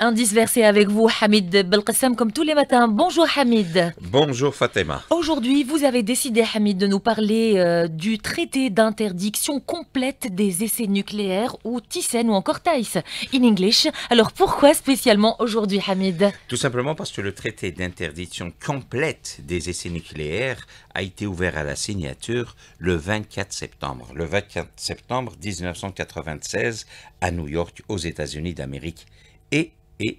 Un disversé avec vous, Hamid Belkacem, comme tous les matins. Bonjour Hamid. Bonjour Fatima. Aujourd'hui, vous avez décidé, Hamid, de nous parler euh, du traité d'interdiction complète des essais nucléaires, ou TISEN, ou encore TICE, in English. Alors pourquoi spécialement aujourd'hui, Hamid Tout simplement parce que le traité d'interdiction complète des essais nucléaires a été ouvert à la signature le 24 septembre. Le 24 septembre 1996 à New York, aux États-Unis d'Amérique. Et et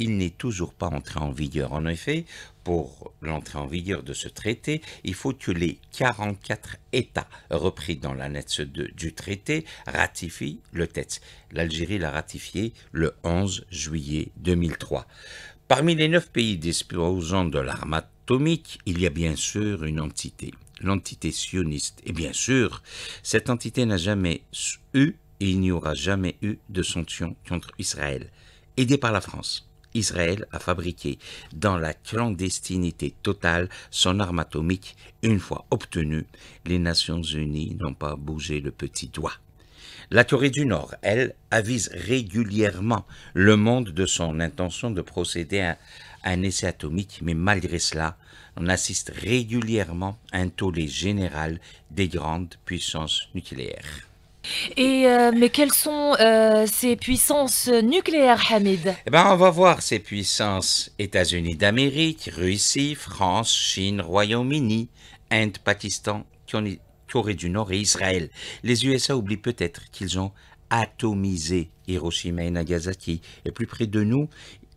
il n'est toujours pas entré en vigueur. En effet, pour l'entrée en vigueur de ce traité, il faut que les 44 États repris dans l'annexe 2 du traité ratifient le texte. L'Algérie l'a ratifié le 11 juillet 2003. Parmi les 9 pays disposant de l'arme atomique, il y a bien sûr une entité, l'entité sioniste. Et bien sûr, cette entité n'a jamais eu et il n'y aura jamais eu de sanctions contre Israël aidé par la France. Israël a fabriqué dans la clandestinité totale son arme atomique. Une fois obtenue, les Nations Unies n'ont pas bougé le petit doigt. La Corée du Nord, elle, avise régulièrement le monde de son intention de procéder à un essai atomique, mais malgré cela, on assiste régulièrement à un tollé général des grandes puissances nucléaires. Et euh, mais quelles sont euh, ces puissances nucléaires, Hamid eh ben, on va voir ces puissances États-Unis d'Amérique, Russie, France, Chine, Royaume-Uni, Inde, Pakistan, Corée du Nord et Israël. Les USA oublient peut-être qu'ils ont atomisé Hiroshima et Nagasaki. Et plus près de nous,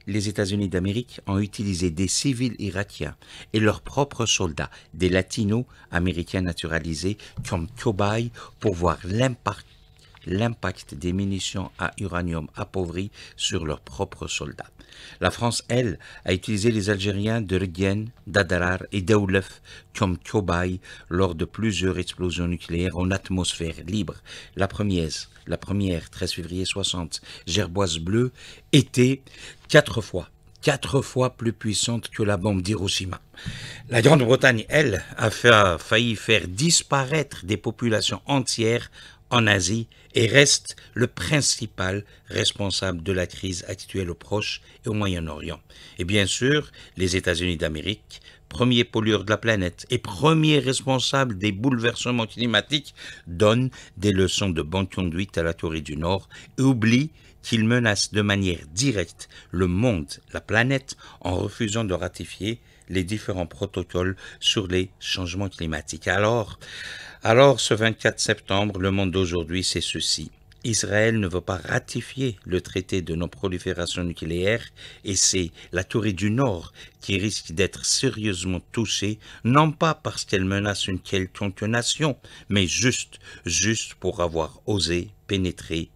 les États-Unis d'Amérique ont utilisé des civils irakiens et leurs propres soldats, des latinos américains naturalisés, comme cobayes pour voir l'impact l'impact des munitions à uranium appauvri sur leurs propres soldats. La France, elle, a utilisé les Algériens de Redien, d'Adarar et d'Aoulef comme cobayes lors de plusieurs explosions nucléaires en atmosphère libre. La première, la première 13 février 60, Gerboise bleue, était quatre fois quatre fois plus puissante que la bombe d'Hiroshima. La Grande-Bretagne, elle, a failli faire disparaître des populations entières en Asie et reste le principal responsable de la crise actuelle au Proche et au Moyen-Orient. Et bien sûr, les États-Unis d'Amérique, premier pollueur de la planète et premier responsable des bouleversements climatiques, donnent des leçons de bonne conduite à la Corée du Nord et oublient qu'ils menacent de manière directe le monde, la planète, en refusant de ratifier les différents protocoles sur les changements climatiques. Alors, alors ce 24 septembre, le monde d'aujourd'hui, c'est ce Israël ne veut pas ratifier le traité de non-prolifération nucléaire et c'est la tourée du Nord qui risque d'être sérieusement touchée, non pas parce qu'elle menace une quelconque nation, mais juste, juste pour avoir osé pénétrer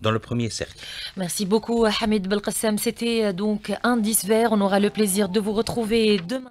dans le premier cercle. Merci beaucoup Hamid Belkassem, C'était euh, donc Indice Vert. On aura le plaisir de vous retrouver demain.